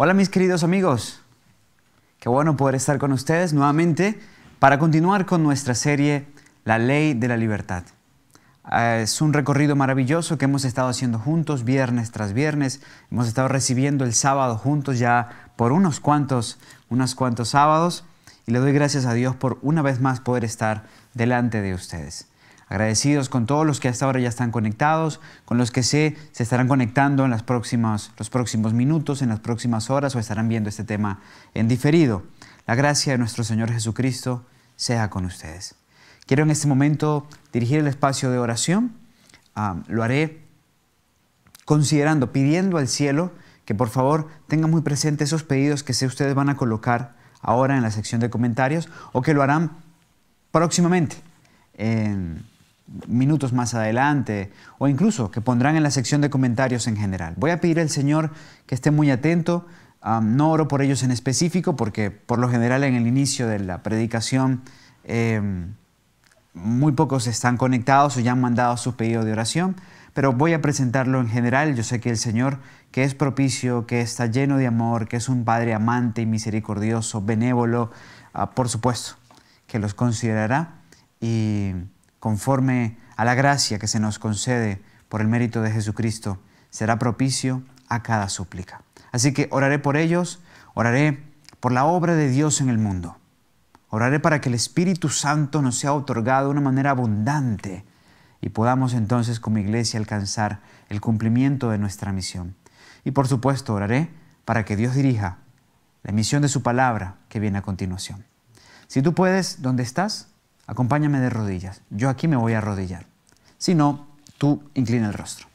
Hola mis queridos amigos, qué bueno poder estar con ustedes nuevamente para continuar con nuestra serie La Ley de la Libertad. Eh, es un recorrido maravilloso que hemos estado haciendo juntos viernes tras viernes. Hemos estado recibiendo el sábado juntos ya por unos cuantos, unos cuantos sábados. Y le doy gracias a Dios por una vez más poder estar delante de ustedes. Agradecidos con todos los que hasta ahora ya están conectados, con los que sé se estarán conectando en las próximas, los próximos minutos, en las próximas horas o estarán viendo este tema en diferido. La gracia de nuestro Señor Jesucristo sea con ustedes. Quiero en este momento dirigir el espacio de oración. Ah, lo haré considerando, pidiendo al cielo que por favor tenga muy presente esos pedidos que sé ustedes van a colocar ahora en la sección de comentarios o que lo harán próximamente. En, minutos más adelante o incluso que pondrán en la sección de comentarios en general. Voy a pedir al Señor que esté muy atento. no oro por ellos en específico porque por lo general en el inicio de la predicación em, muy pocos están conectados o ya han mandado su pedido de oración, pero voy a presentarlo en general. Yo sé que el Señor, que es propicio, que está lleno de amor, que es un Padre amante y misericordioso, benévolo, ah, por supuesto, que los considerará y conforme a la gracia que se nos concede por el mérito de Jesucristo, será propicio a cada súplica. Así que oraré por ellos, oraré por la obra de Dios en el mundo. Oraré para que el Espíritu Santo nos sea otorgado de una manera abundante y podamos entonces como iglesia alcanzar el cumplimiento de nuestra misión. Y por supuesto oraré para que Dios dirija la misión de su palabra que viene a continuación. Si tú puedes, ¿dónde estás? acompáñame de rodillas. Yo aquí me voy a arrodillar. Si no, tú inclina el rostro.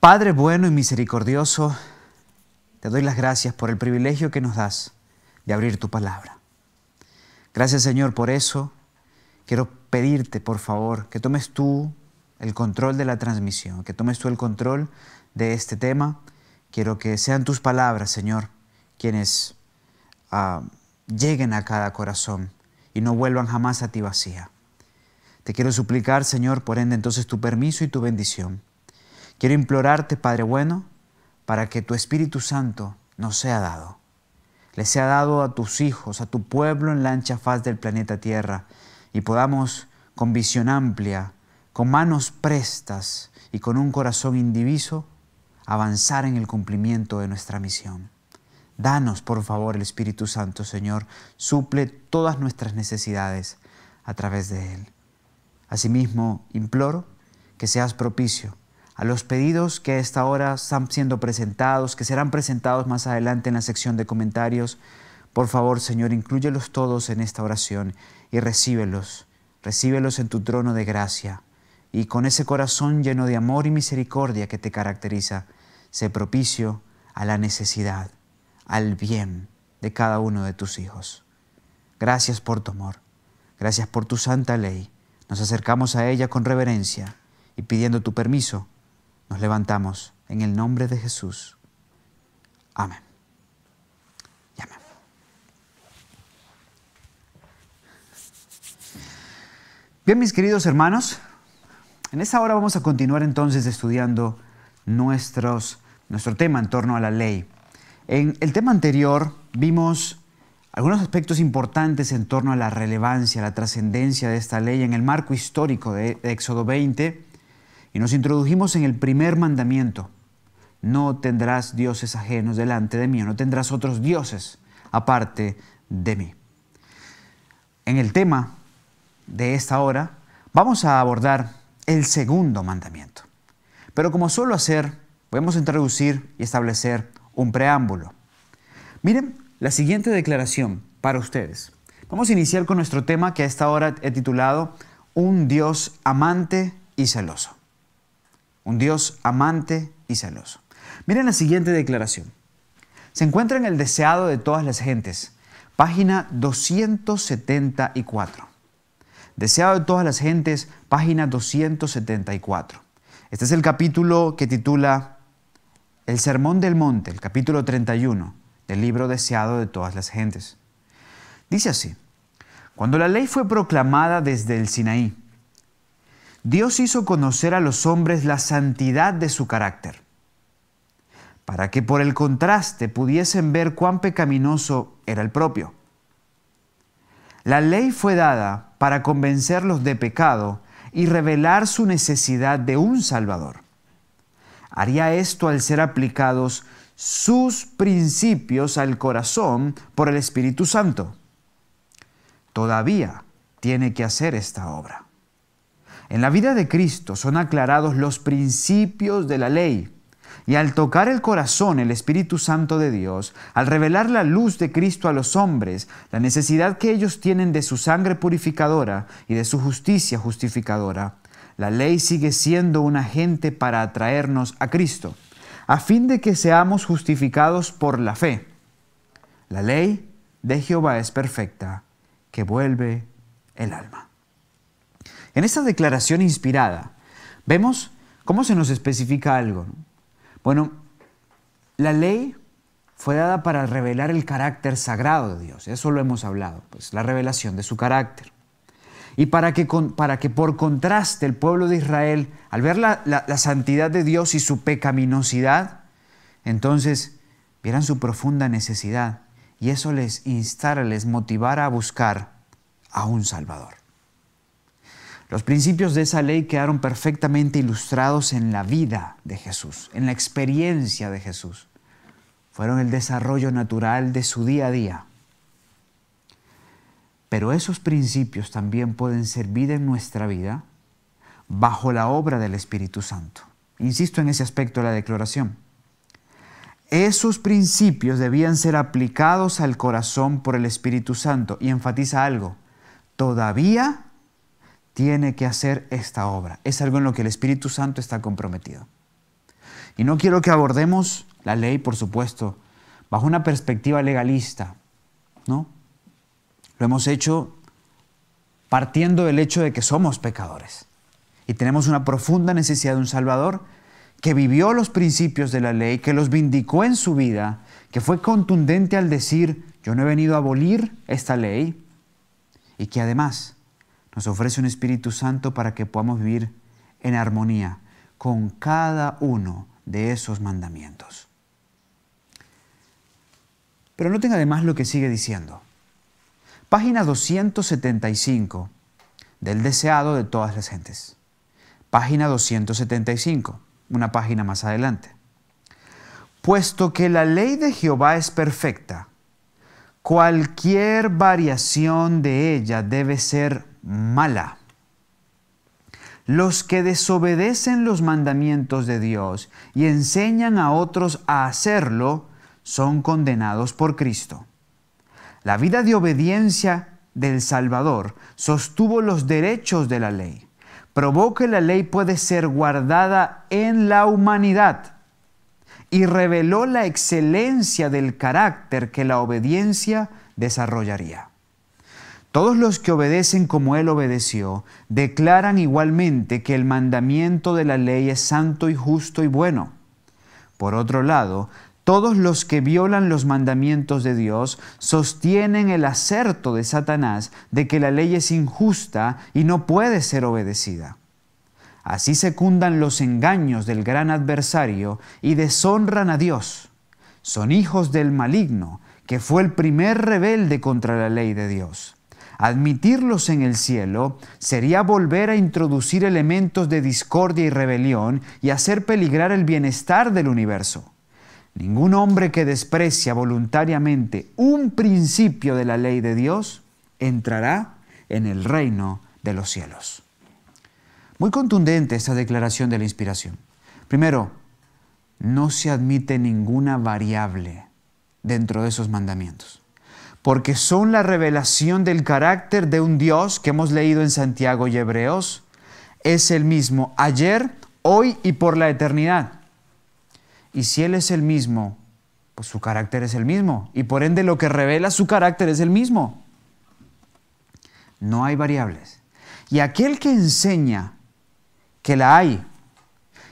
Padre bueno y misericordioso, te doy las gracias por el privilegio que nos das de abrir tu palabra. Gracias Señor por eso. Quiero pedirte, por favor, que tomes tú el control de la transmisión, que tomes tú el control de este tema. Quiero que sean tus palabras, Señor, quienes lleguen a cada corazón y no vuelvan jamás a ti vacía. Te quiero suplicar, Señor, por ende entonces tu permiso y tu bendición. Quiero implorarte, Padre bueno, para que tu Espíritu Santo nos sea dado. Le sea dado a tus hijos, a tu pueblo en la ancha faz del planeta Tierra, y podamos con visión amplia, con manos prestas y con un corazón indiviso, avanzar en el cumplimiento de nuestra misión. Danos, por favor, el Espíritu Santo, Señor. Suple todas nuestras necesidades a través de Él. Asimismo, imploro que seas propicio a los pedidos que a esta hora están siendo presentados, que serán presentados más adelante en la sección de comentarios. Por favor, Señor, incluyelos todos en esta oración y recíbelos. Recíbelos en tu trono de gracia. Y con ese corazón lleno de amor y misericordia que te caracteriza, sé propicio a la necesidad al bien de cada uno de tus hijos. Gracias por tu amor, gracias por tu santa ley. Nos acercamos a ella con reverencia y pidiendo tu permiso, nos levantamos en el nombre de Jesús. Amén. amén. Bien, mis queridos hermanos, en esta hora vamos a continuar entonces estudiando nuestro tema en torno a la ley. En el tema anterior vimos algunos aspectos importantes en torno a la relevancia, la trascendencia de esta ley en el marco histórico de Éxodo 20 y nos introdujimos en el primer mandamiento. No tendrás dioses ajenos delante de mí, no tendrás otros dioses aparte de mí. En el tema de esta hora vamos a abordar el segundo mandamiento. Pero como suelo hacer, podemos introducir y establecer un preámbulo. Miren la siguiente declaración para ustedes. Vamos a iniciar con nuestro tema que a esta hora he titulado Un Dios amante y celoso. Un Dios amante y celoso. Miren la siguiente declaración. Se encuentra en el deseado de todas las gentes, página 274. Deseado de todas las gentes, página 274. Este es el capítulo que titula el Sermón del Monte, el capítulo 31 del libro deseado de todas las gentes. Dice así, cuando la ley fue proclamada desde el Sinaí, Dios hizo conocer a los hombres la santidad de su carácter, para que por el contraste pudiesen ver cuán pecaminoso era el propio. La ley fue dada para convencerlos de pecado y revelar su necesidad de un Salvador haría esto al ser aplicados sus principios al corazón por el Espíritu Santo. Todavía tiene que hacer esta obra. En la vida de Cristo son aclarados los principios de la ley, y al tocar el corazón el Espíritu Santo de Dios, al revelar la luz de Cristo a los hombres, la necesidad que ellos tienen de su sangre purificadora y de su justicia justificadora, la ley sigue siendo un agente para atraernos a Cristo, a fin de que seamos justificados por la fe. La ley de Jehová es perfecta, que vuelve el alma. En esta declaración inspirada, vemos cómo se nos especifica algo. Bueno, la ley fue dada para revelar el carácter sagrado de Dios, eso lo hemos hablado, pues la revelación de su carácter y para que, por contraste el pueblo de Israel, al ver la, la santidad de Dios y su pecaminosidad, entonces vieran su profunda necesidad y eso les instara, les motivara a buscar a un Salvador. Los principios de esa ley quedaron perfectamente ilustrados en la vida de Jesús, en la experiencia de Jesús. Fueron el desarrollo natural de su día a día. Pero esos principios también pueden servir en nuestra vida bajo la obra del Espíritu Santo. Insisto en ese aspecto de la declaración. Esos principios debían ser aplicados al corazón por el Espíritu Santo. Y enfatiza algo, todavía tiene que hacer esta obra. Es algo en lo que el Espíritu Santo está comprometido. Y no quiero que abordemos la ley, por supuesto, bajo una perspectiva legalista, ¿no? Lo hemos hecho partiendo del hecho de que somos pecadores y tenemos una profunda necesidad de un Salvador que vivió los principios de la ley, que los vindicó en su vida, que fue contundente al decir, yo no he venido a abolir esta ley, y que además nos ofrece un Espíritu Santo para que podamos vivir en armonía con cada uno de esos mandamientos. Pero no tenga además lo que sigue diciendo. Página 275 del deseado de todas las gentes. Página 275, una página más adelante. Puesto que la ley de Jehová es perfecta, cualquier variación de ella debe ser mala. Los que desobedecen los mandamientos de Dios y enseñan a otros a hacerlo son condenados por Cristo. La vida de obediencia del Salvador sostuvo los derechos de la ley. Probó que la ley puede ser guardada en la humanidad y reveló la excelencia del carácter que la obediencia desarrollaría. Todos los que obedecen como Él obedeció declaran igualmente que el mandamiento de la ley es santo y justo y bueno. Por otro lado, todos los que violan los mandamientos de Dios sostienen el acerto de Satanás de que la ley es injusta y no puede ser obedecida. Así secundan los engaños del gran adversario y deshonran a Dios. Son hijos del maligno, que fue el primer rebelde contra la ley de Dios. Admitirlos en el cielo sería volver a introducir elementos de discordia y rebelión y hacer peligrar el bienestar del universo. Ningún hombre que desprecia voluntariamente un principio de la ley de Dios entrará en el reino de los cielos. Muy contundente esta declaración de la inspiración. Primero, no se admite ninguna variable dentro de esos mandamientos, porque son la revelación del carácter de un Dios que hemos leído en Santiago y Hebreos. Es el mismo ayer, hoy y por la eternidad. Y si Él es el mismo, pues su carácter es el mismo. Y por ende lo que revela su carácter es el mismo. No hay variables. Y aquel que enseña que la hay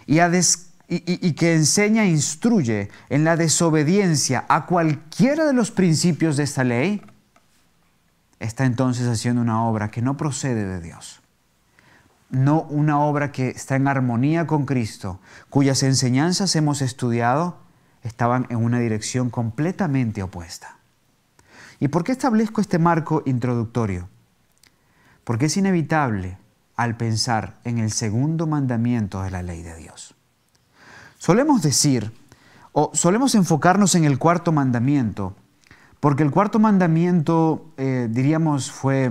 y, que enseña e instruye en la desobediencia a cualquiera de los principios de esta ley, está entonces haciendo una obra que no procede de Dios no una obra que está en armonía con Cristo, cuyas enseñanzas hemos estudiado, estaban en una dirección completamente opuesta. ¿Y por qué establezco este marco introductorio? Porque es inevitable al pensar en el segundo mandamiento de la ley de Dios. Solemos decir, o solemos enfocarnos en el cuarto mandamiento, porque el cuarto mandamiento, eh, diríamos, fue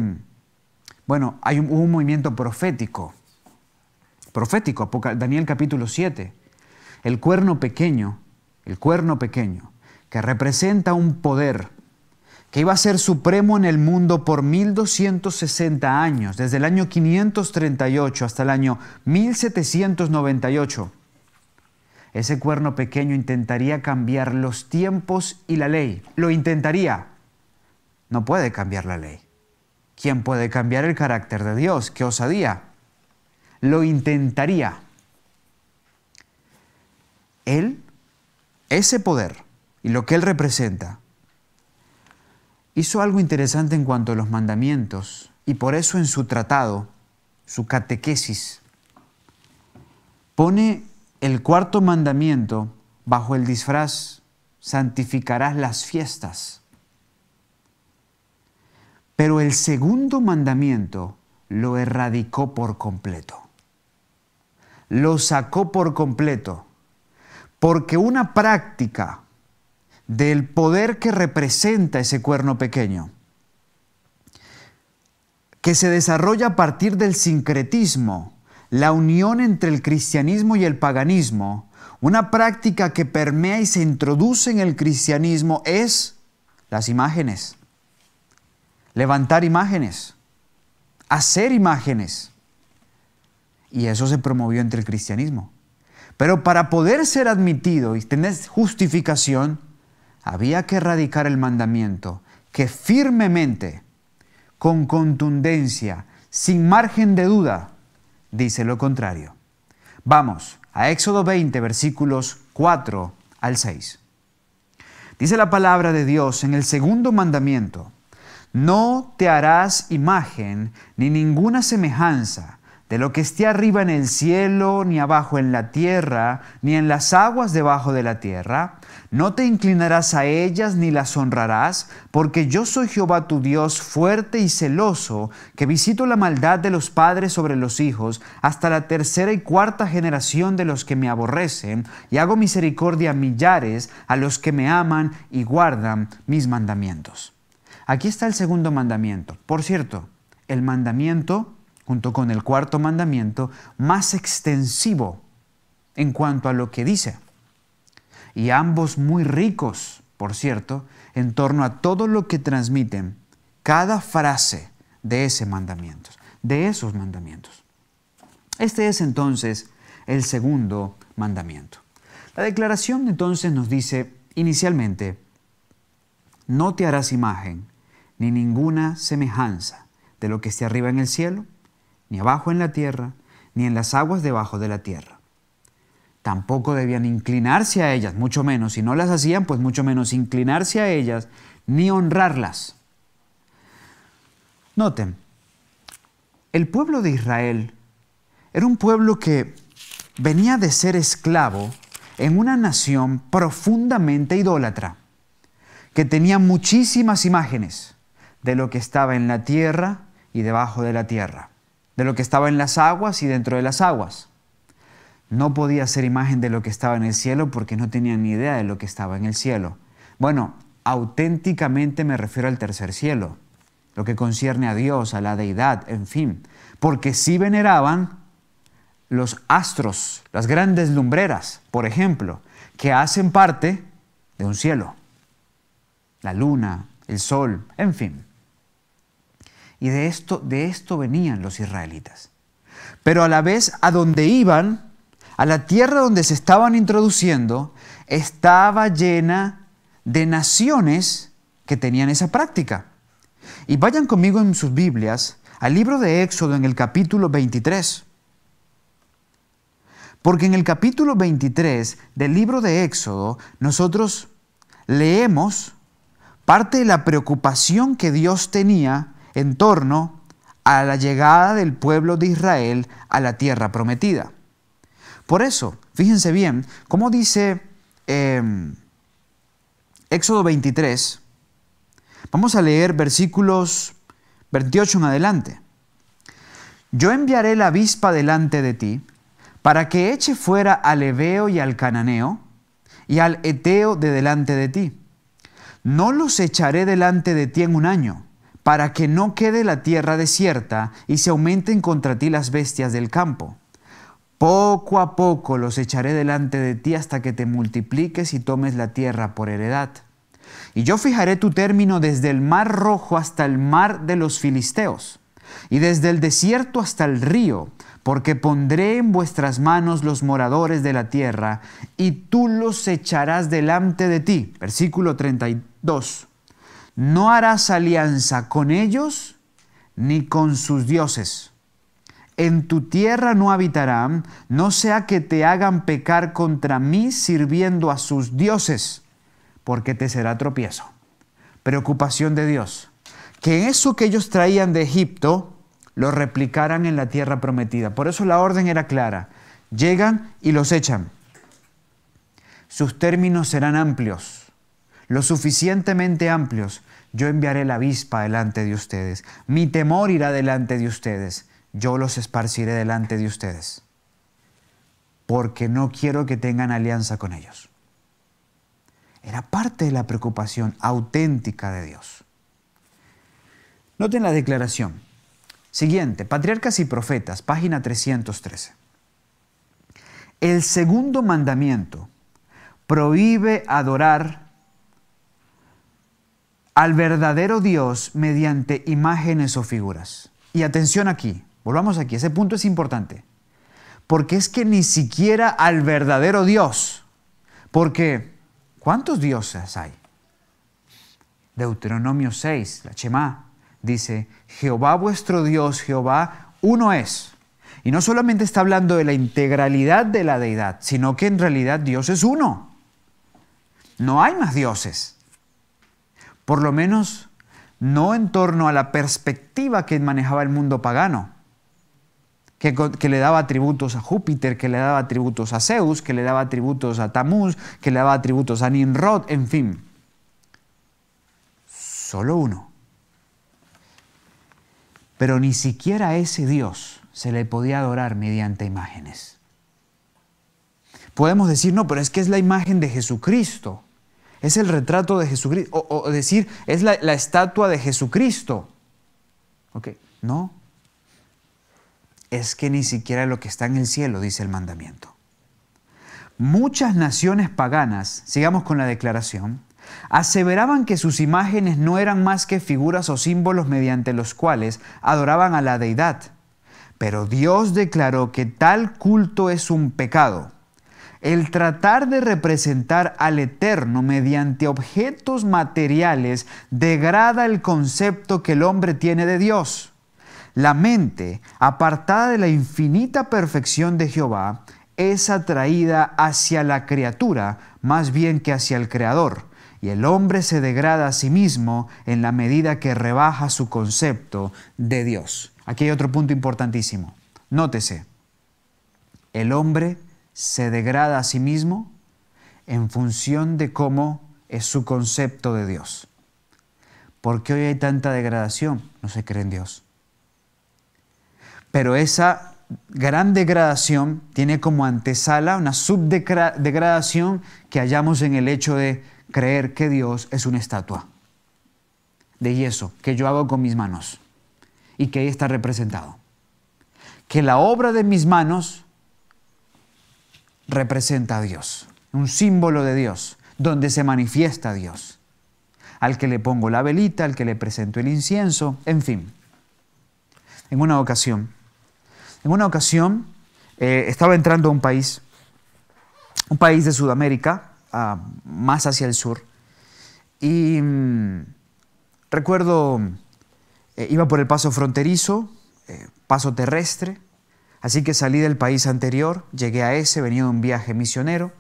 bueno, hay un, movimiento profético, profético, Daniel capítulo 7. El cuerno pequeño, el cuerno pequeño, que representa un poder que iba a ser supremo en el mundo por 1260 años, desde el año 538 hasta el año 1798. Ese cuerno pequeño intentaría cambiar los tiempos y la ley. Lo intentaría. No puede cambiar la ley. ¿Quién puede cambiar el carácter de Dios? ¡Qué osadía! Lo intentaría. Él, ese poder y lo que él representa, hizo algo interesante en cuanto a los mandamientos y por eso en su tratado, su catequesis, pone el cuarto mandamiento bajo el disfraz, santificarás las fiestas. Pero el segundo mandamiento lo erradicó por completo. Lo sacó por completo. Porque una práctica del poder que representa ese cuerno pequeño, que se desarrolla a partir del sincretismo, la unión entre el cristianismo y el paganismo, una práctica que permea y se introduce en el cristianismo es las imágenes levantar imágenes, hacer imágenes. Y eso se promovió entre el cristianismo. Pero para poder ser admitido y tener justificación, había que erradicar el mandamiento que firmemente, con contundencia, sin margen de duda, dice lo contrario. Vamos a Éxodo 20, versículos 4 al 6. Dice la palabra de Dios en el segundo mandamiento, no te harás imagen ni ninguna semejanza de lo que esté arriba en el cielo, ni abajo en la tierra, ni en las aguas debajo de la tierra. No te inclinarás a ellas ni las honrarás, porque yo soy Jehová tu Dios fuerte y celoso, que visito la maldad de los padres sobre los hijos, hasta la tercera y cuarta generación de los que me aborrecen, y hago misericordia a millares, a los que me aman y guardan mis mandamientos. Aquí está el segundo mandamiento. Por cierto, el mandamiento, junto con el cuarto mandamiento, más extensivo en cuanto a lo que dice. Y ambos muy ricos, por cierto, en torno a todo lo que transmiten cada frase de ese mandamiento, de esos mandamientos. Este es entonces el segundo mandamiento. La declaración entonces nos dice inicialmente, no te harás imagen ni ninguna semejanza de lo que esté arriba en el cielo, ni abajo en la tierra, ni en las aguas debajo de la tierra. Tampoco debían inclinarse a ellas, mucho menos, si no las hacían, pues mucho menos inclinarse a ellas, ni honrarlas. Noten, el pueblo de Israel era un pueblo que venía de ser esclavo en una nación profundamente idólatra, que tenía muchísimas imágenes de lo que estaba en la tierra y debajo de la tierra, de lo que estaba en las aguas y dentro de las aguas. No podía ser imagen de lo que estaba en el cielo porque no tenían ni idea de lo que estaba en el cielo. Bueno, auténticamente me refiero al tercer cielo, lo que concierne a Dios, a la deidad, en fin, porque sí veneraban los astros, las grandes lumbreras, por ejemplo, que hacen parte de un cielo, la luna, el sol, en fin. Y de esto, de esto venían los israelitas. Pero a la vez, a donde iban, a la tierra donde se estaban introduciendo, estaba llena de naciones que tenían esa práctica. Y vayan conmigo en sus Biblias al libro de Éxodo en el capítulo 23. Porque en el capítulo 23 del libro de Éxodo nosotros leemos parte de la preocupación que Dios tenía en torno a la llegada del pueblo de Israel a la tierra prometida. Por eso, fíjense bien, como dice em, Éxodo 23, vamos a leer versículos 28 en adelante. Yo enviaré la avispa delante de ti, para que eche fuera al Ebeo y al Cananeo, y al Eteo de delante de ti. No los echaré delante de ti en un año, para que no quede la tierra desierta y se aumenten contra ti las bestias del campo. Poco a poco los echaré delante de ti hasta que te multipliques y tomes la tierra por heredad. Y yo fijaré tu término desde el mar rojo hasta el mar de los filisteos, y desde el desierto hasta el río, porque pondré en vuestras manos los moradores de la tierra, y tú los echarás delante de ti. Versículo 32 no harás alianza con ellos ni con sus dioses. En tu tierra no habitarán, no sea que te hagan pecar contra mí sirviendo a sus dioses, porque te será tropiezo. Preocupación de Dios. Que eso que ellos traían de Egipto lo replicaran en la tierra prometida. Por eso la orden era clara. Llegan y los echan. Sus términos serán amplios, lo suficientemente amplios yo enviaré la avispa delante de ustedes. Mi temor irá delante de ustedes. Yo los esparciré delante de ustedes. Porque no quiero que tengan alianza con ellos. Era parte de la preocupación auténtica de Dios. Noten la declaración. Siguiente, Patriarcas y Profetas, página 313. El segundo mandamiento prohíbe adorar al verdadero Dios mediante imágenes o figuras. Y atención aquí, volvamos aquí, ese punto es importante, porque es que ni siquiera al verdadero Dios, porque ¿cuántos dioses hay? Deuteronomio 6, la Chema, dice, Jehová vuestro Dios, Jehová uno es. Y no solamente está hablando de la integralidad de la deidad, sino que en realidad Dios es uno. No hay más dioses. Por lo menos no en torno a la perspectiva que manejaba el mundo pagano, que, le daba tributos a Júpiter, que le daba tributos a Zeus, que le daba tributos a Tamuz, que le daba tributos a Nimrod, en fin. Solo uno. Pero ni siquiera a ese Dios se le podía adorar mediante imágenes. Podemos decir, no, pero es que es la imagen de Jesucristo es el retrato de Jesucristo, o, decir, es la, la, estatua de Jesucristo. Ok, no. Es que ni siquiera lo que está en el cielo, dice el mandamiento. Muchas naciones paganas, sigamos con la declaración, aseveraban que sus imágenes no eran más que figuras o símbolos mediante los cuales adoraban a la deidad. Pero Dios declaró que tal culto es un pecado el tratar de representar al Eterno mediante objetos materiales degrada el concepto que el hombre tiene de Dios. La mente, apartada de la infinita perfección de Jehová, es atraída hacia la criatura más bien que hacia el Creador, y el hombre se degrada a sí mismo en la medida que rebaja su concepto de Dios. Aquí hay otro punto importantísimo. Nótese, el hombre se degrada a sí mismo en función de cómo es su concepto de Dios. ¿Por qué hoy hay tanta degradación? No se cree en Dios. Pero esa gran degradación tiene como antesala una subdegradación que hallamos en el hecho de creer que Dios es una estatua de yeso que yo hago con mis manos y que ahí está representado. Que la obra de mis manos representa a Dios, un símbolo de Dios, donde se manifiesta Dios. Al que le pongo la velita, al que le presento el incienso, en fin. En una ocasión, en una ocasión eh, estaba entrando a un país, un país de Sudamérica, ah, más hacia el sur, y mm, recuerdo, eh, iba por el paso fronterizo, eh, paso terrestre, Así que salí del país anterior, llegué a ese, venía de un viaje misionero,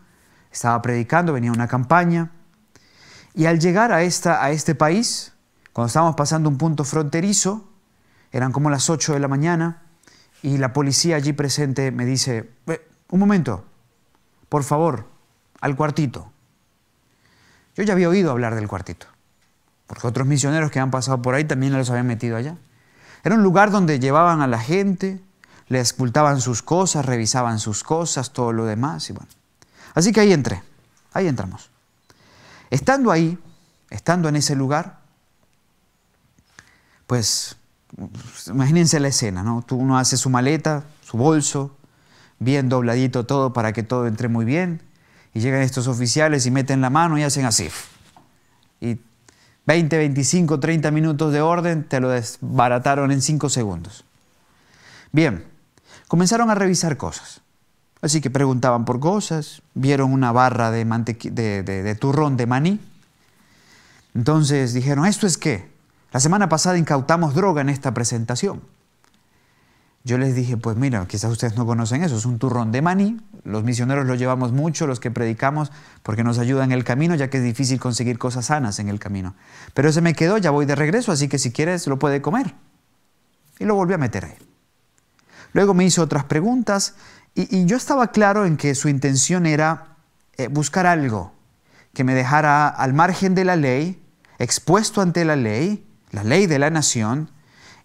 estaba predicando, venía una campaña. Y al llegar a, esta, a este país, cuando estábamos pasando un punto fronterizo, eran como las 8 de la mañana, y la policía allí presente me dice, un momento, por favor, al cuartito. Yo ya había oído hablar del cuartito, porque otros misioneros que han pasado por ahí también los habían metido allá. Era un lugar donde llevaban a la gente, le escultaban sus cosas, revisaban sus cosas, todo lo demás. Y bueno. Así que ahí entré, ahí entramos. Estando ahí, estando en ese lugar, pues imagínense la escena, ¿no? uno hace su maleta, su bolso, bien dobladito todo para que todo entre muy bien, y llegan estos oficiales y meten la mano y hacen así. Y 20, 25, 30 minutos de orden te lo desbarataron en 5 segundos. Bien, comenzaron a revisar cosas. Así que preguntaban por cosas, vieron una barra de, turrón de maní. Entonces dijeron, ¿esto es qué? La semana pasada incautamos droga en esta presentación. Yo les dije, pues mira, quizás ustedes no conocen eso, es un turrón de maní. Los misioneros lo llevamos mucho, los que predicamos, porque nos ayuda en el camino, ya que es difícil conseguir cosas sanas en el camino. Pero se me quedó, ya voy de regreso, así que si quieres lo puede comer. Y lo volví a meter ahí. Luego me hizo otras preguntas y, yo estaba claro en que su intención era eh, buscar algo que me dejara al margen de la ley, expuesto ante la ley, la ley de la nación,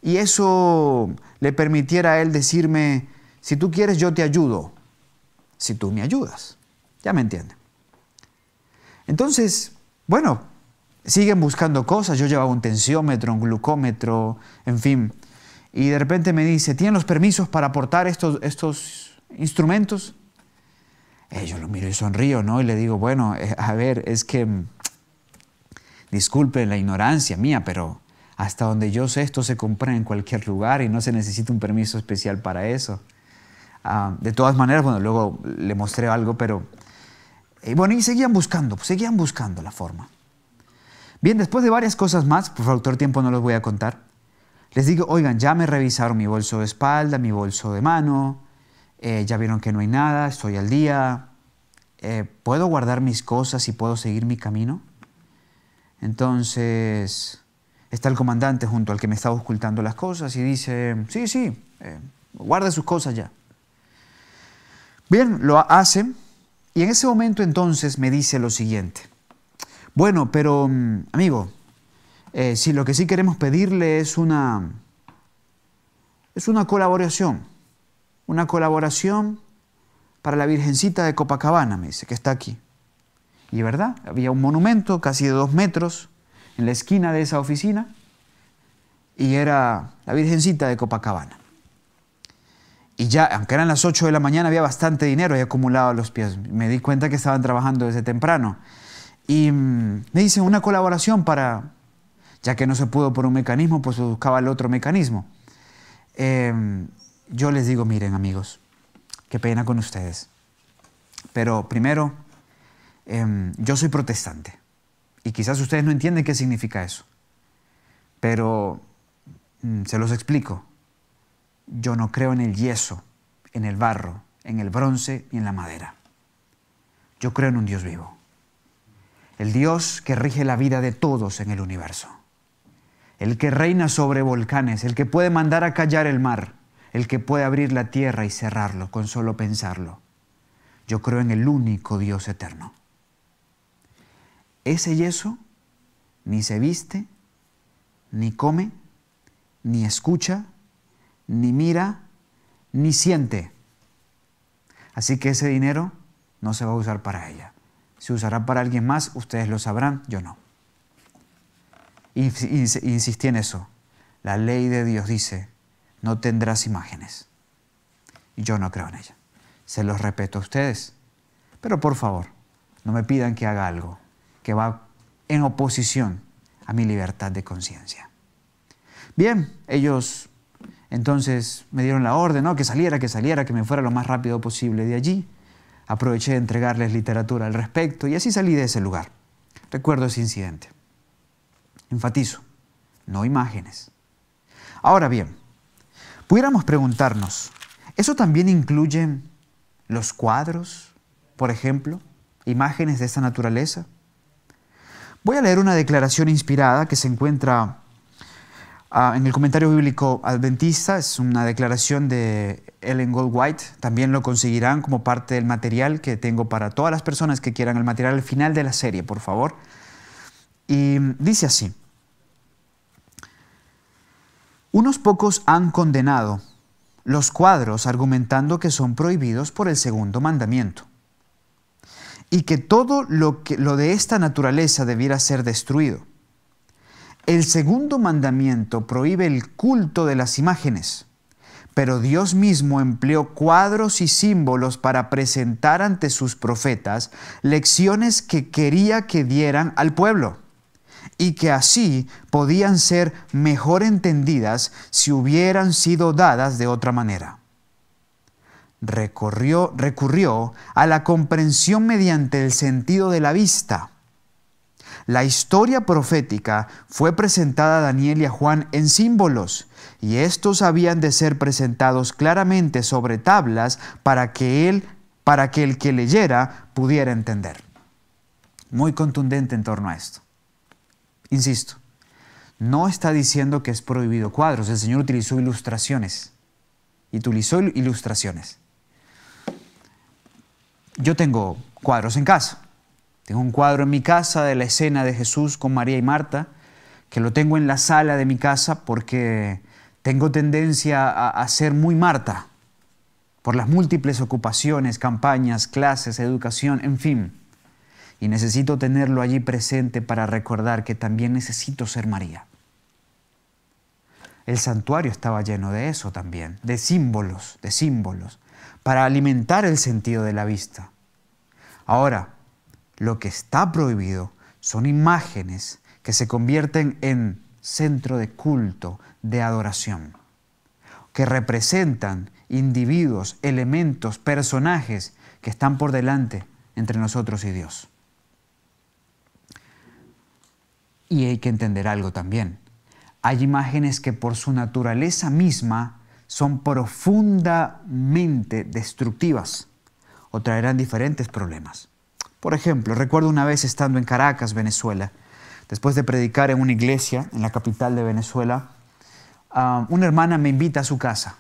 y eso le permitiera a él decirme, si tú quieres yo te ayudo, si tú me ayudas. Ya me entiende. Entonces, bueno, siguen buscando cosas. Yo llevaba un tensiómetro, un glucómetro, en fin y de repente me dice, ¿tienen los permisos para aportar estos, estos instrumentos? Eh, yo lo miro y sonrío, ¿no? Y le digo, bueno, eh, a ver, es que, mm, disculpen la ignorancia mía, pero hasta donde yo sé, esto se compra en cualquier lugar y no se necesita un permiso especial para eso. Ah, de todas maneras, bueno, luego le mostré algo, pero... Y eh, bueno, y seguían buscando, pues, seguían buscando la forma. Bien, después de varias cosas más, por factor tiempo no los voy a contar, les digo, oigan, ya me revisaron mi bolso de espalda, mi bolso de mano, eh, ya vieron que no hay nada, estoy al día, eh, ¿puedo guardar mis cosas y puedo seguir mi camino? Entonces está el comandante junto al que me estaba ocultando las cosas y dice, sí, sí, eh, guarda guarde sus cosas ya. Bien, lo hace y en ese momento entonces me dice lo siguiente, bueno, pero mm, amigo, eh, si lo que sí queremos pedirle es una, es una colaboración, una colaboración para la Virgencita de Copacabana, me dice, que está aquí. Y verdad, había un monumento casi de dos metros en la esquina de esa oficina y era la Virgencita de Copacabana. Y ya, aunque eran las 8 de la mañana, había bastante dinero y acumulado a los pies. Me di cuenta que estaban trabajando desde temprano. Y mm, me dicen una colaboración para, ya que no se pudo por un mecanismo, pues se buscaba el otro mecanismo. Em, yo les digo, miren amigos, qué pena con ustedes. Pero primero, em, yo soy protestante y quizás ustedes no entienden qué significa eso. Pero mm, se los explico. Yo no creo en el yeso, en el barro, en el bronce y en la madera. Yo creo en un Dios vivo. El Dios que rige la vida de todos en el universo el que reina sobre volcanes, el que puede mandar a callar el mar, el que puede abrir la tierra y cerrarlo con solo pensarlo. Yo creo en el único Dios eterno. Ese yeso ni se viste, ni come, ni escucha, ni mira, ni siente. Así que ese dinero no se va a usar para ella. Se usará para alguien más, ustedes lo sabrán, yo no insistí en eso. La ley de Dios dice, no tendrás imágenes. Y yo no creo en ella. Se los respeto a ustedes. Pero por favor, no me pidan que haga algo que va en oposición a mi libertad de conciencia. Bien, ellos entonces me dieron la orden, Que saliera, que saliera, que me fuera lo más rápido posible de allí. Aproveché de entregarles literatura al respecto y así salí de ese lugar. Recuerdo ese incidente. Enfatizo, no imágenes. Ahora bien, pudiéramos preguntarnos, ¿eso también incluye los cuadros, por ejemplo, imágenes de esta naturaleza? Voy a leer una declaración inspirada que se encuentra ah, en el comentario bíblico adventista es una declaración de Ellen Goldwhite. También lo conseguirán como parte del material que tengo para todas las personas que quieran el material al final de la serie, por favor. Y dice así, unos pocos han condenado los cuadros argumentando que son prohibidos por el segundo mandamiento y que todo lo, de esta naturaleza debiera ser destruido. El segundo mandamiento prohíbe el culto de las imágenes, pero Dios mismo empleó cuadros y símbolos para presentar ante sus profetas lecciones que quería que dieran al pueblo y que así podían ser mejor entendidas si hubieran sido dadas de otra manera. recurrió a la comprensión mediante el sentido de la vista. La historia profética fue presentada a Daniel y a Juan en símbolos, y estos habían de ser presentados claramente sobre tablas para que él, para que el que leyera pudiera entender. Muy contundente en torno a esto. Insisto, no está diciendo que es prohibido cuadros, el Señor utilizó ilustraciones. Y utilizó ilustraciones. Yo tengo cuadros en casa. Tengo un cuadro en mi casa de la escena de Jesús con María y Marta, que lo tengo en la sala de mi casa porque tengo tendencia a ser muy Marta por las múltiples ocupaciones, campañas, clases, educación, en fin. Y necesito tenerlo allí presente para recordar que también necesito ser María. El santuario estaba lleno de eso también, de símbolos, de símbolos, para alimentar el sentido de la vista. Ahora, lo que está prohibido son imágenes que se convierten en centro de culto, de adoración, que representan individuos, elementos, personajes que están por delante entre nosotros y Dios. Y hay que entender algo también. Hay imágenes que por su naturaleza misma son profundamente destructivas o traerán diferentes problemas. Por ejemplo, recuerdo una vez estando en Caracas, Venezuela, después de predicar en una iglesia en la capital de Venezuela, ah, una hermana me invita a su casa.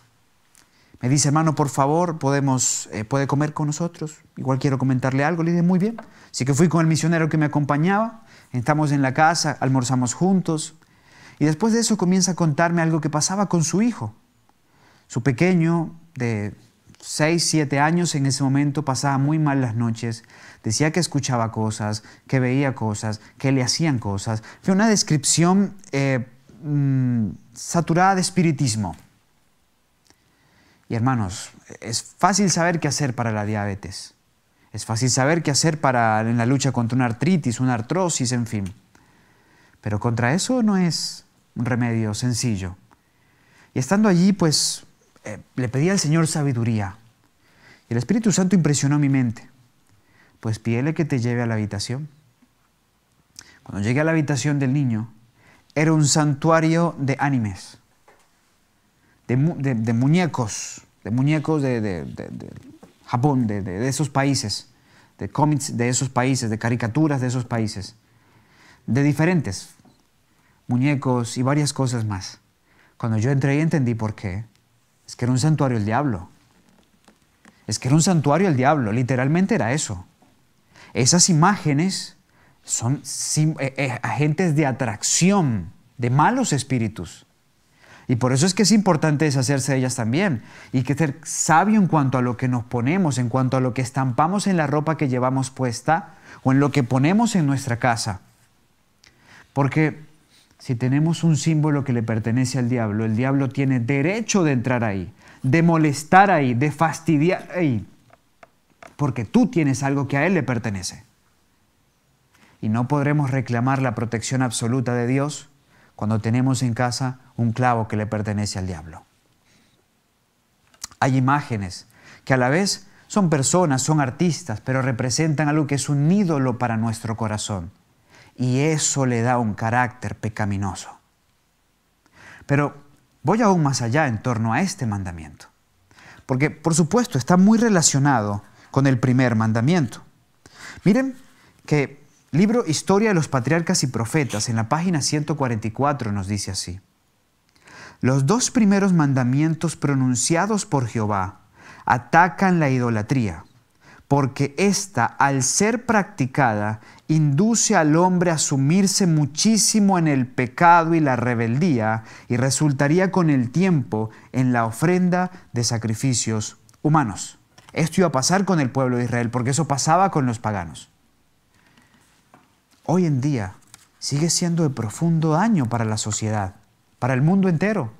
Me dice, hermano, por favor, podemos, eh, ¿puede comer con nosotros? Igual quiero comentarle algo. Le dije, muy bien. Así que fui con el misionero que me acompañaba. Estamos en la casa, almorzamos juntos. Y después de eso comienza a contarme algo que pasaba con su hijo. Su pequeño, de 6, 7 años en ese momento, pasaba muy mal las noches. Decía que escuchaba cosas, que veía cosas, que le hacían cosas. Fue una descripción eh, mm, saturada de espiritismo. Y hermanos, es fácil saber qué hacer para la diabetes. Es fácil saber qué hacer para, en la lucha contra una artritis, una artrosis, en fin. Pero contra eso no es un remedio sencillo. Y estando allí, pues eh, le pedí al Señor sabiduría. Y el Espíritu Santo impresionó mi mente. Pues pídele que te lleve a la habitación. Cuando llegué a la habitación del niño, era un santuario de ánimes, de, muñecos, de muñecos de Japón, de, esos países, de cómics de esos países, de caricaturas de esos países, de diferentes muñecos y varias cosas más. Cuando yo entré y entendí por qué, es que era un santuario el diablo. Es que era un santuario el diablo, literalmente era eso. Esas imágenes son eh, eh, agentes de atracción de malos espíritus. Y por eso es que es importante deshacerse de ellas también. Y que ser sabio en cuanto a lo que nos ponemos, en cuanto a lo que estampamos en la ropa que llevamos puesta o en lo que ponemos en nuestra casa. Porque si tenemos un símbolo que le pertenece al diablo, el diablo tiene derecho de entrar ahí, de molestar ahí, de fastidiar ahí. Porque tú tienes algo que a él le pertenece. Y no podremos reclamar la protección absoluta de Dios cuando tenemos en casa un clavo que le pertenece al diablo. Hay imágenes que a la vez son personas, son artistas, pero representan algo que es un ídolo para nuestro corazón. Y eso le da un carácter pecaminoso. Pero voy aún más allá en torno a este mandamiento. Porque, por supuesto, está muy relacionado con el primer mandamiento. Miren que libro Historia de los Patriarcas y Profetas, en la página 144, nos dice así. Los dos primeros mandamientos pronunciados por Jehová atacan la idolatría, porque ésta, al ser practicada, induce al hombre a sumirse muchísimo en el pecado y la rebeldía y resultaría con el tiempo en la ofrenda de sacrificios humanos. Esto iba a pasar con el pueblo de Israel, porque eso pasaba con los paganos. Hoy en día sigue siendo de profundo daño para la sociedad para el mundo entero,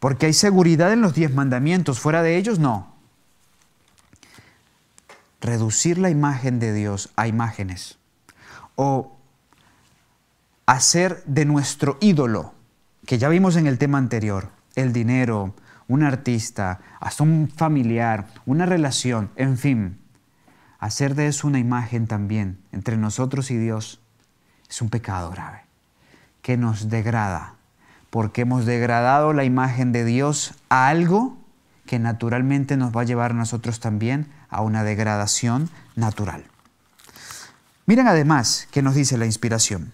porque hay seguridad en los diez mandamientos, fuera de ellos no. Reducir la imagen de Dios a imágenes o hacer de nuestro ídolo, que ya vimos en el tema anterior, el dinero, un artista, hasta un familiar, una relación, en fin, hacer de eso una imagen también entre nosotros y Dios es un pecado grave que nos degrada porque hemos degradado la imagen de Dios a algo que naturalmente nos va a llevar a nosotros también a una degradación natural. Miren además qué nos dice la inspiración.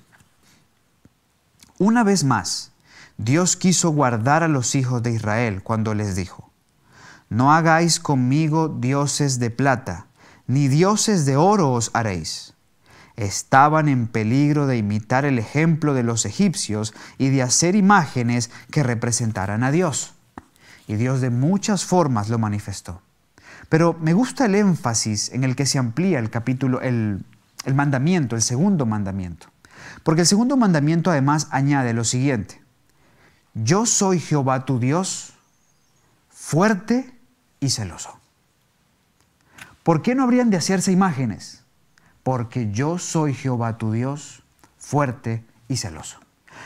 Una vez más, Dios quiso guardar a los hijos de Israel cuando les dijo, No hagáis conmigo dioses de plata, ni dioses de oro os haréis estaban en peligro de imitar el ejemplo de los egipcios y de hacer imágenes que representaran a Dios. Y Dios de muchas formas lo manifestó. Pero me gusta el énfasis en el que se amplía el capítulo, el, mandamiento, el segundo mandamiento. Porque el segundo mandamiento además añade lo siguiente. Yo soy Jehová tu Dios, fuerte y celoso. ¿Por qué no habrían de hacerse imágenes? porque yo soy Jehová tu Dios, fuerte y celoso.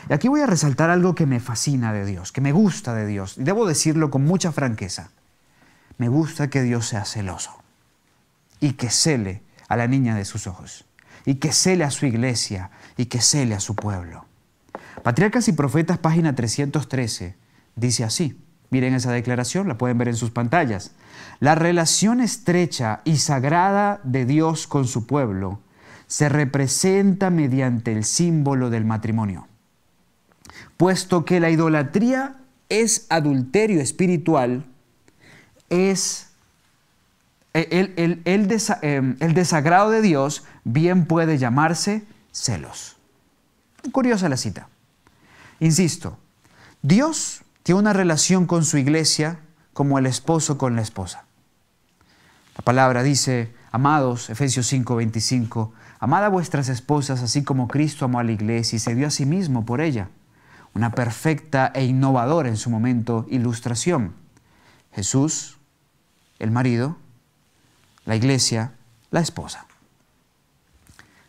Y aquí voy a resaltar algo que me fascina de Dios, que me gusta de Dios, y debo decirlo con mucha franqueza. Me gusta que Dios sea celoso y que cele a la niña de sus ojos, y que cele a su iglesia, y que cele a su pueblo. Patriarcas y Profetas, página 313, dice así. Miren esa declaración, la pueden ver en sus pantallas. La relación estrecha y sagrada de Dios con su pueblo se representa mediante el símbolo del matrimonio. Puesto que la idolatría es adulterio espiritual, es eh, el, em, el desagrado de Dios bien puede llamarse celos. Curiosa la cita. Insisto, Dios tiene una relación con su iglesia como el esposo con la esposa. La palabra dice, amados, Efesios 5:25, amad a vuestras esposas así como Cristo amó a la iglesia y se dio a sí mismo por ella, una perfecta e innovadora en su momento ilustración. Jesús, el marido, la iglesia, la esposa.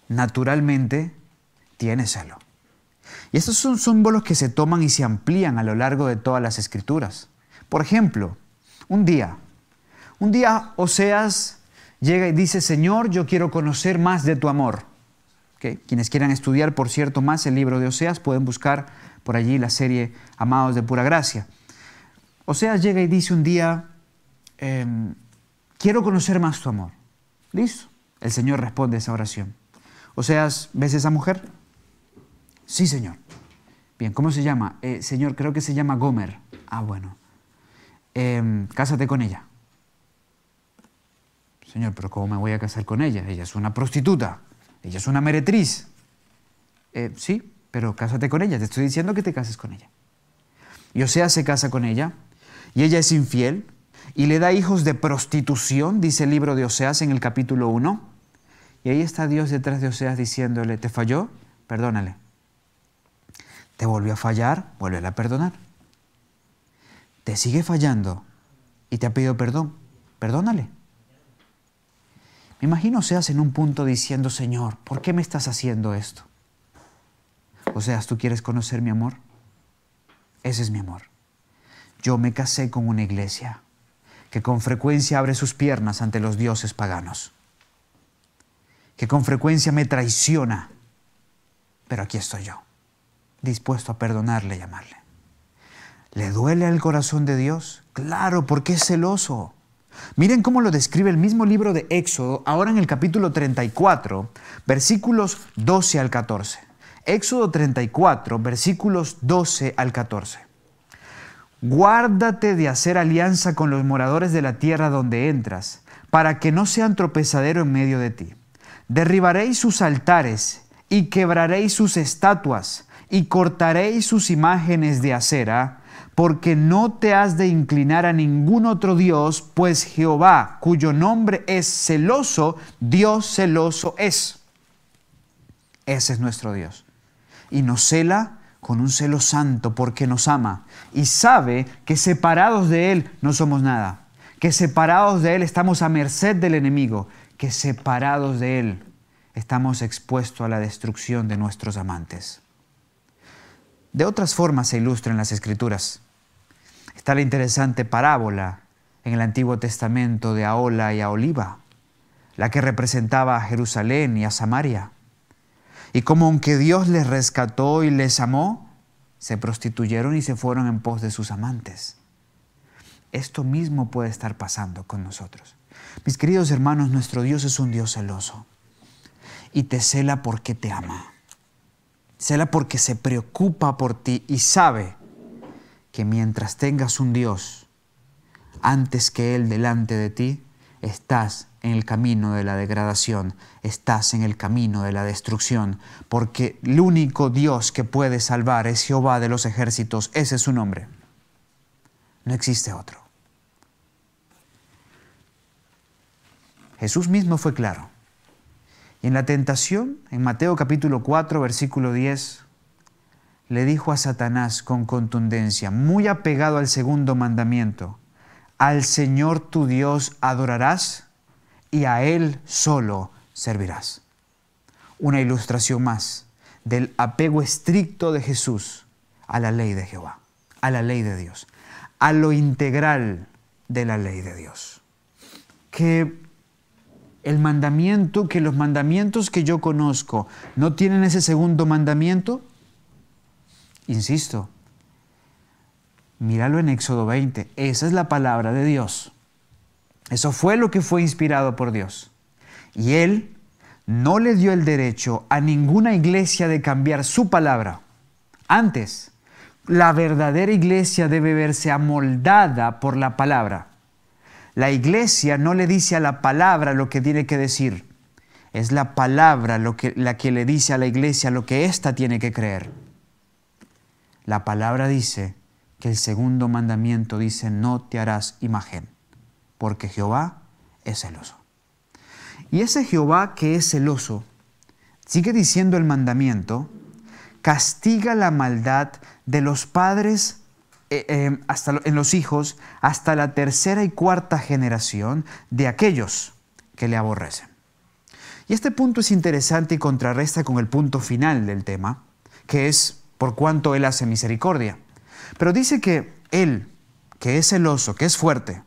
Naturalmente, tiene celo. Y estos son símbolos que se toman y se amplían a lo largo de todas las escrituras. Por ejemplo, un día un día Oseas llega y dice, Señor, yo quiero conocer más de tu amor. ¿Okay? Quienes quieran estudiar, por cierto, más el libro de Oseas, pueden buscar por allí la serie Amados de Pura Gracia. Oseas llega y dice un día, em, quiero conocer más tu amor. ¿Listo? El Señor responde esa oración. Oseas, ¿ves esa mujer? Sí, Señor. Bien, ¿cómo se llama? Eh, señor, creo que se llama Gomer. Ah, bueno. Em, cásate con ella. Señor, pero ¿cómo me voy a casar con ella? Ella es una prostituta, ella es una meretriz. Eh, sí, pero cásate con ella, te estoy diciendo que te cases con ella. Y Oseas se casa con ella, y ella es infiel, y le da hijos de prostitución, dice el libro de Oseas en el capítulo 1. Y ahí está Dios detrás de Oseas diciéndole, te falló, perdónale. Te volvió a fallar, vuelve a perdonar. Te sigue fallando y te ha pedido perdón, perdónale. Me imagino seas en un punto diciendo, Señor, ¿por qué me estás haciendo esto? O sea, ¿tú quieres conocer mi amor? Ese es mi amor. Yo me casé con una iglesia que con frecuencia abre sus piernas ante los dioses paganos, que con frecuencia me traiciona, pero aquí estoy yo, dispuesto a perdonarle y amarle. ¿Le duele el corazón de Dios? Claro, porque es celoso. Miren cómo lo describe el mismo libro de Éxodo, ahora en el capítulo 34, versículos 12 al 14. Éxodo 34, versículos 12 al 14. Guárdate de hacer alianza con los moradores de la tierra donde entras, para que no sean tropezadero en medio de ti. Derribaréis sus altares y quebraréis sus estatuas y cortaréis sus imágenes de acera porque no te has de inclinar a ningún otro Dios, pues Jehová, cuyo nombre es celoso, Dios celoso es. Ese es nuestro Dios. Y nos cela con un celo santo porque nos ama y sabe que separados de Él no somos nada, que separados de Él estamos a merced del enemigo, que separados de Él estamos expuestos a la destrucción de nuestros amantes de otras formas se ilustra en las Escrituras. Está la interesante parábola en el Antiguo Testamento de Aola y Oliva, la que representaba a Jerusalén y a Samaria, y como aunque Dios les rescató y les amó, se prostituyeron y se fueron en pos de sus amantes. Esto mismo puede estar pasando con nosotros. Mis queridos hermanos, nuestro Dios es un Dios celoso y te cela porque te ama. Será porque se preocupa por ti y sabe que mientras tengas un Dios antes que Él delante de ti, estás en el camino de la degradación, estás en el camino de la destrucción, porque el único Dios que puede salvar es Jehová de los ejércitos, ese es su nombre. No existe otro. Jesús mismo fue claro. Y en la tentación, en Mateo capítulo 4, versículo 10, le dijo a Satanás con contundencia, muy apegado al segundo mandamiento, al Señor tu Dios adorarás y a Él solo servirás. Una ilustración más del apego estricto de Jesús a la ley de Jehová, a la ley de Dios, a lo integral de la ley de Dios. Que el mandamiento, que los mandamientos que yo conozco no tienen ese segundo mandamiento? Insisto, míralo en Éxodo 20, esa es la palabra de Dios. Eso fue lo que fue inspirado por Dios. Y Él no le dio el derecho a ninguna iglesia de cambiar su palabra. Antes, la verdadera iglesia debe verse amoldada por la palabra. La iglesia no le dice a la palabra lo que tiene que decir. Es la palabra lo que, la que le dice a la iglesia lo que ésta tiene que creer. La palabra dice que el segundo mandamiento dice, no te harás imagen, porque Jehová es celoso. Y ese Jehová que es celoso, sigue diciendo el mandamiento, castiga la maldad de los padres eh, eh, hasta en los hijos hasta la tercera y cuarta generación de aquellos que le aborrecen. Y este punto es interesante y contrarresta con el punto final del tema, que es por cuanto Él hace misericordia. Pero dice que Él, que es celoso, que es fuerte,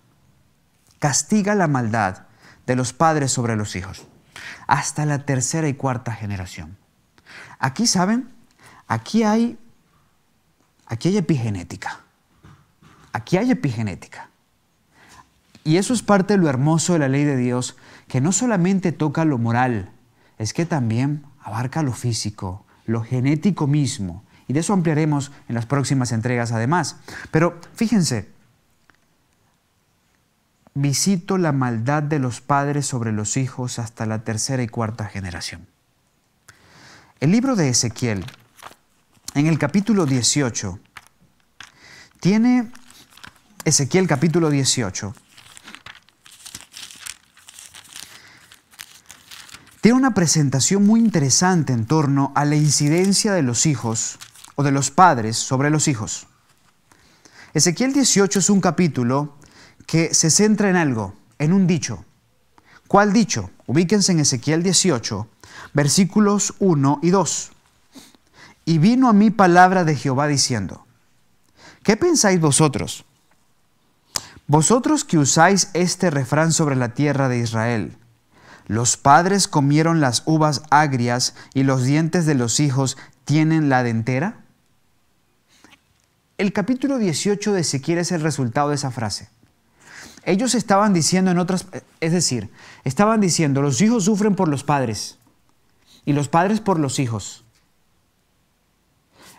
castiga la maldad de los padres sobre los hijos, hasta la tercera y cuarta generación. Aquí, ¿saben? Aquí hay, aquí hay epigenética. Aquí hay epigenética. Y eso es parte de lo hermoso de la ley de Dios, que no solamente toca lo moral, es que también abarca lo físico, lo genético mismo. Y de eso ampliaremos en las próximas entregas además. Pero fíjense, visito la maldad de los padres sobre los hijos hasta la tercera y cuarta generación. El libro de Ezequiel, en el capítulo 18, tiene Ezequiel capítulo 18. Tiene una presentación muy interesante en torno a la incidencia de los hijos o de los padres sobre los hijos. Ezequiel 18 es un capítulo que se centra en algo, en un dicho. ¿Cuál dicho? Ubíquense en Ezequiel 18, versículos 1 y 2. Y vino a mí palabra de Jehová diciendo, ¿qué pensáis vosotros? Vosotros que usáis este refrán sobre la tierra de Israel, los padres comieron las uvas agrias y los dientes de los hijos tienen la dentera. El capítulo 18 de Ezequiel es el resultado de esa frase. Ellos estaban diciendo en otras, es decir, estaban diciendo, los hijos sufren por los padres y los padres por los hijos.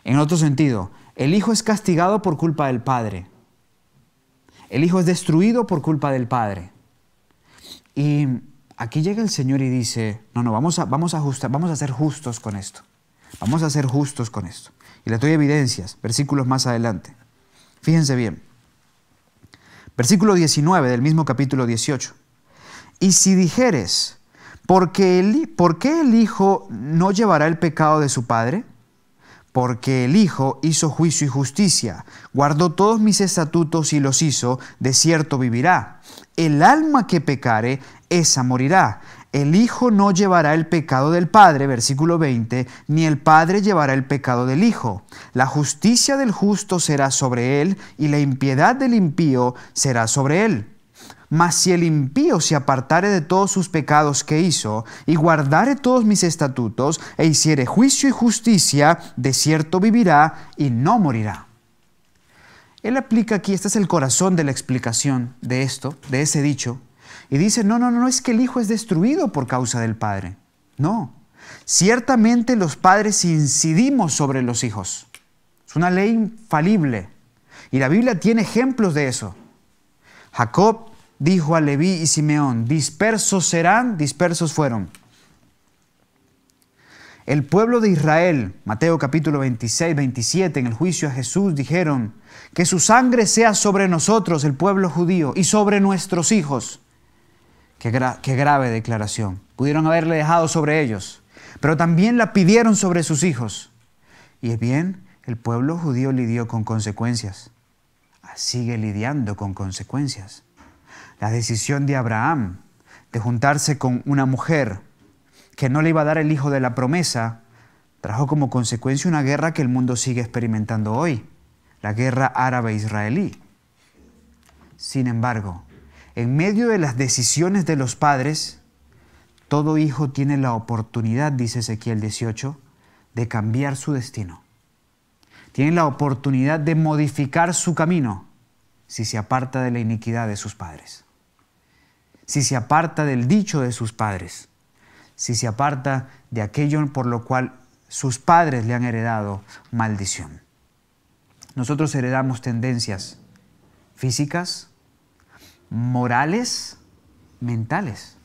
En otro sentido, el hijo es castigado por culpa del padre el hijo es destruido por culpa del padre. Y aquí llega el Señor y dice, no, no, vamos a, vamos a, ajustar, vamos a ser justos con esto. Vamos a ser justos con esto. Y le doy evidencias, versículos más adelante. Fíjense bien. Versículo 19 del mismo capítulo 18. Y si dijeres, porque el, ¿por qué el hijo no llevará el pecado de su padre? porque el Hijo hizo juicio y justicia, guardó todos mis estatutos y los hizo, de cierto vivirá. El alma que pecare, esa morirá. El Hijo no llevará el pecado del Padre, versículo 20, ni el Padre llevará el pecado del Hijo. La justicia del justo será sobre él y la impiedad del impío será sobre él. Mas si el impío se apartare de todos sus pecados que hizo, y guardare todos mis estatutos, e hiciere juicio y justicia, de cierto vivirá y no morirá. Él aplica aquí, este es el corazón de la explicación de esto, de ese dicho, y dice, no, no, no es que el Hijo es destruido por causa del Padre. No, ciertamente los padres incidimos sobre los hijos. Es una ley infalible. Y la Biblia tiene ejemplos de eso. Jacob dijo a Leví y Simeón, dispersos serán, dispersos fueron. El pueblo de Israel, Mateo capítulo 26, 27, en el juicio a Jesús dijeron, que su sangre sea sobre nosotros, el pueblo judío, y sobre nuestros hijos. Qué, grave declaración. Pudieron haberle dejado sobre ellos, pero también la pidieron sobre sus hijos. Y es bien, el pueblo judío lidió con consecuencias. Sigue lidiando con consecuencias la decisión de Abraham de juntarse con una mujer que no le iba a dar el hijo de la promesa, trajo como consecuencia una guerra que el mundo sigue experimentando hoy, la guerra árabe-israelí. Sin embargo, en medio de las decisiones de los padres, todo hijo tiene la oportunidad, dice Ezequiel 18, de cambiar su destino. Tiene la oportunidad de modificar su camino si se aparta de la iniquidad de sus padres si se aparta del dicho de sus padres, si se aparta de aquello por lo cual sus padres le han heredado maldición. Nosotros heredamos tendencias físicas, morales, mentales.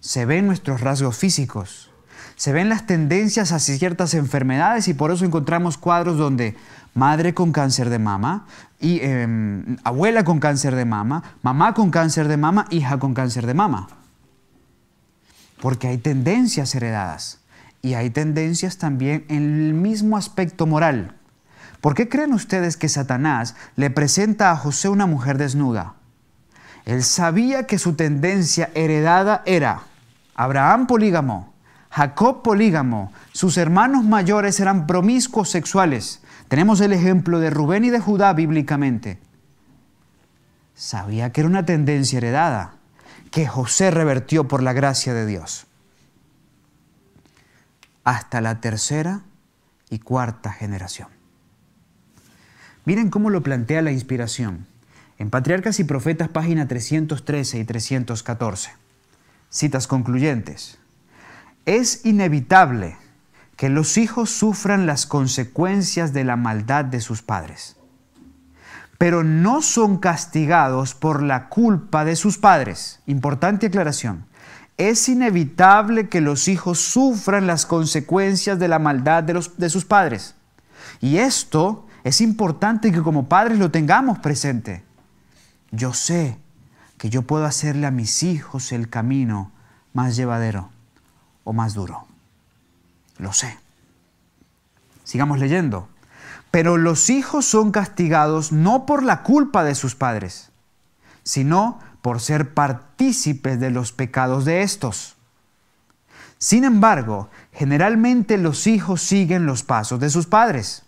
Se ven nuestros rasgos físicos, se ven las tendencias hacia ciertas enfermedades y por eso encontramos cuadros donde madre con cáncer de mama, y, em, abuela con cáncer de mama, mamá con cáncer de mama, hija con cáncer de mama. Porque hay tendencias heredadas y hay tendencias también en el mismo aspecto moral. ¿Por qué creen ustedes que Satanás le presenta a José una mujer desnuda? Él sabía que su tendencia heredada era Abraham polígamo, Jacob polígamo, sus hermanos mayores eran promiscuos sexuales, tenemos el ejemplo de Rubén y de Judá bíblicamente. Sabía que era una tendencia heredada que José revertió por la gracia de Dios. Hasta la tercera y cuarta generación. Miren cómo lo plantea la inspiración. En Patriarcas y Profetas, página 313 y 314. Citas concluyentes. Es inevitable que los hijos sufran las consecuencias de la maldad de sus padres, pero no son castigados por la culpa de sus padres. Importante aclaración. Es inevitable que los hijos sufran las consecuencias de la maldad de, de sus padres. Y esto es importante que como padres lo tengamos presente. Yo sé que yo puedo hacerle a mis hijos el camino más llevadero o más duro. Lo sé. Sigamos leyendo. Pero los hijos son castigados no por la culpa de sus padres, sino por ser partícipes de los pecados de estos. Sin embargo, generalmente los hijos siguen los pasos de sus padres.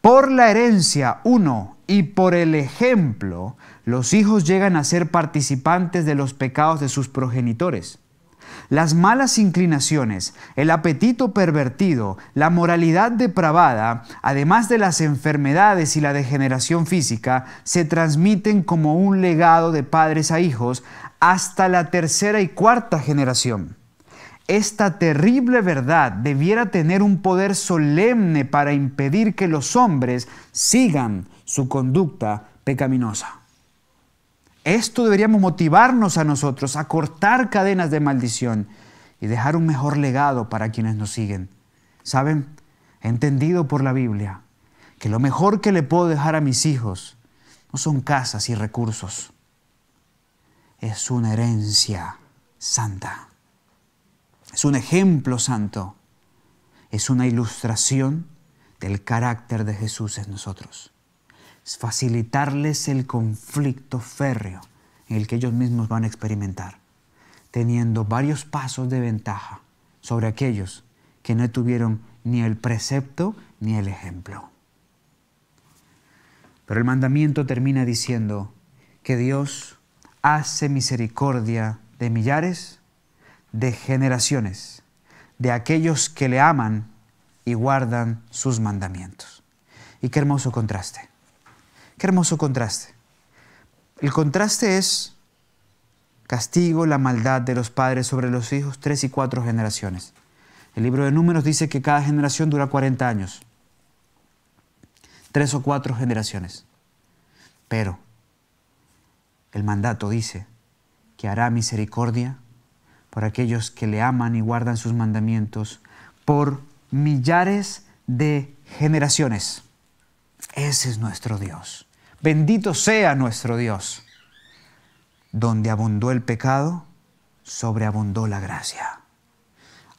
Por la herencia, uno, y por el ejemplo, los hijos llegan a ser participantes de los pecados de sus progenitores. Las malas inclinaciones, el apetito pervertido, la moralidad depravada, además de las enfermedades y la degeneración física, se transmiten como un legado de padres a hijos hasta la tercera y cuarta generación. Esta terrible verdad debiera tener un poder solemne para impedir que los hombres sigan su conducta pecaminosa. Esto deberíamos motivarnos a nosotros a cortar cadenas de maldición y dejar un mejor legado para quienes nos siguen. ¿Saben? He entendido por la Biblia que lo mejor que le puedo dejar a mis hijos no son casas y recursos, es una herencia santa, es un ejemplo santo, es una ilustración del carácter de Jesús en nosotros facilitarles el conflicto férreo en el que ellos mismos van a experimentar, teniendo varios pasos de ventaja sobre aquellos que no tuvieron ni el precepto ni el ejemplo. Pero el mandamiento termina diciendo que Dios hace misericordia de millares, de generaciones, de aquellos que le aman y guardan sus mandamientos. Y qué hermoso contraste. Qué hermoso contraste. El contraste es castigo, la maldad de los padres sobre los hijos, tres y cuatro generaciones. El libro de números dice que cada generación dura 40 años, tres o cuatro generaciones. Pero el mandato dice que hará misericordia por aquellos que le aman y guardan sus mandamientos por millares de generaciones. Ese es nuestro Dios. Bendito sea nuestro Dios. Donde abundó el pecado, sobreabundó la gracia.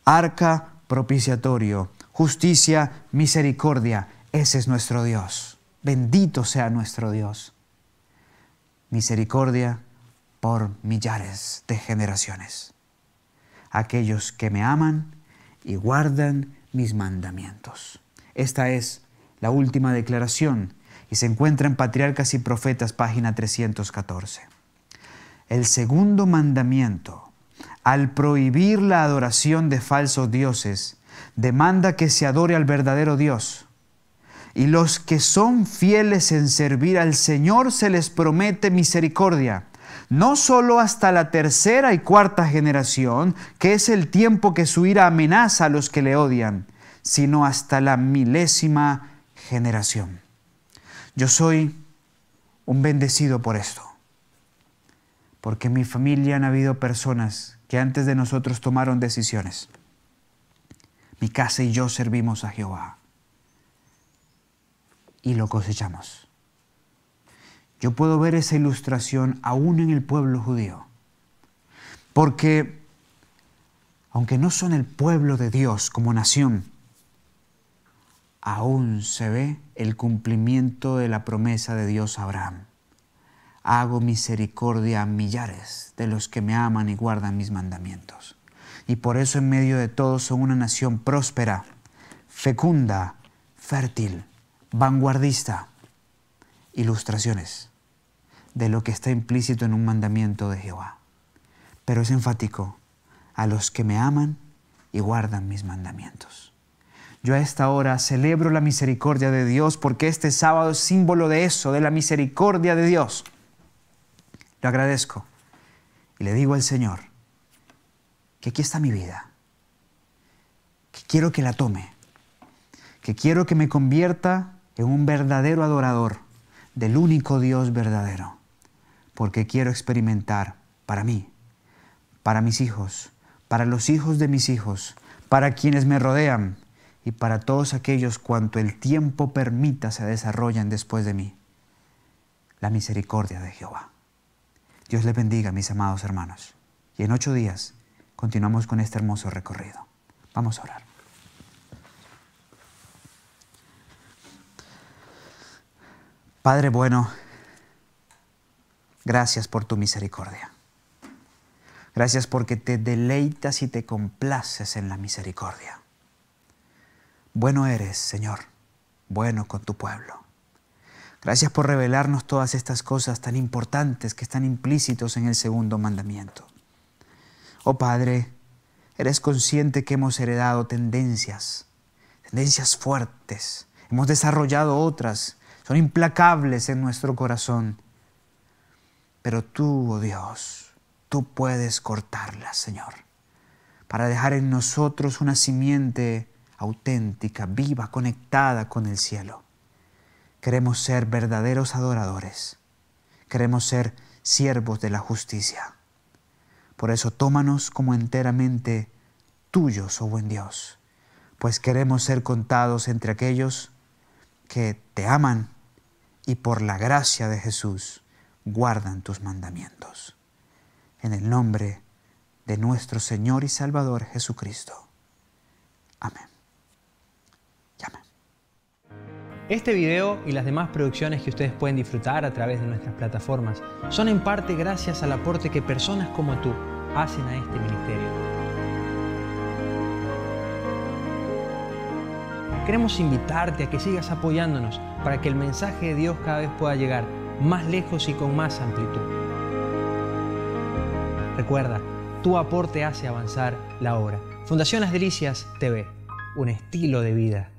Arca propiciatorio, justicia, misericordia, ese es nuestro Dios. Bendito sea nuestro Dios. Misericordia por millares de generaciones. Aquellos que me aman y guardan mis mandamientos. Esta es la última declaración y se encuentra en Patriarcas y Profetas, página 314. El segundo mandamiento, al prohibir la adoración de falsos dioses, demanda que se adore al verdadero Dios. Y los que son fieles en servir al Señor se les promete misericordia, no sólo hasta la tercera y cuarta generación, que es el tiempo que su ira amenaza a los que le odian, sino hasta la milésima generación. Yo soy un bendecido por esto, porque en mi familia han habido personas que antes de nosotros tomaron decisiones. Mi casa y yo servimos a Jehová y lo cosechamos. Yo puedo ver esa ilustración aún en el pueblo judío, porque aunque no son el pueblo de Dios como nación, aún se ve el cumplimiento de la promesa de Dios a Abraham. Hago misericordia a millares de los que me aman y guardan mis mandamientos. Y por eso en medio de todos son una nación próspera, fecunda, fértil, vanguardista. Ilustraciones de lo que está implícito en un mandamiento de Jehová. Pero es enfático a los que me aman y guardan mis mandamientos. Yo a esta hora celebro la misericordia de Dios porque este sábado es símbolo de eso, de la misericordia de Dios. Lo agradezco y le digo al Señor que aquí está mi vida, que quiero que la tome, que quiero que me convierta en un verdadero adorador del único Dios verdadero, porque quiero experimentar para mí, para mis hijos, para los hijos de mis hijos, para quienes me rodean, y para todos aquellos cuanto el tiempo permita se desarrollan después de mí. La misericordia de Jehová. Dios les bendiga, mis amados hermanos. Y en ocho días continuamos con este hermoso recorrido. Vamos a orar. Padre bueno, gracias por tu misericordia. Gracias porque te deleitas y te complaces en la misericordia. Bueno eres, Señor, bueno con tu pueblo. Gracias por revelarnos todas estas cosas tan importantes que están implícitos en el segundo mandamiento. Oh Padre, eres consciente que hemos heredado tendencias, tendencias fuertes, hemos desarrollado otras, son implacables en nuestro corazón. Pero tú, oh Dios, tú puedes cortarlas, Señor, para dejar en nosotros una simiente auténtica, viva, conectada con el cielo. Queremos ser verdaderos adoradores. Queremos ser siervos de la justicia. Por eso tómanos como enteramente tuyos, oh buen Dios, pues queremos ser contados entre aquellos que te aman y por la gracia de Jesús guardan tus mandamientos. En el nombre de nuestro Señor y Salvador Jesucristo. Amén. Este video y las demás producciones que ustedes pueden disfrutar a través de nuestras plataformas son en parte gracias al aporte que personas como tú hacen a este ministerio. Queremos invitarte a que sigas apoyándonos para que el mensaje de Dios cada vez pueda llegar más lejos y con más amplitud. Recuerda, tu aporte hace avanzar la obra. Fundación Delicias TV, un estilo de vida.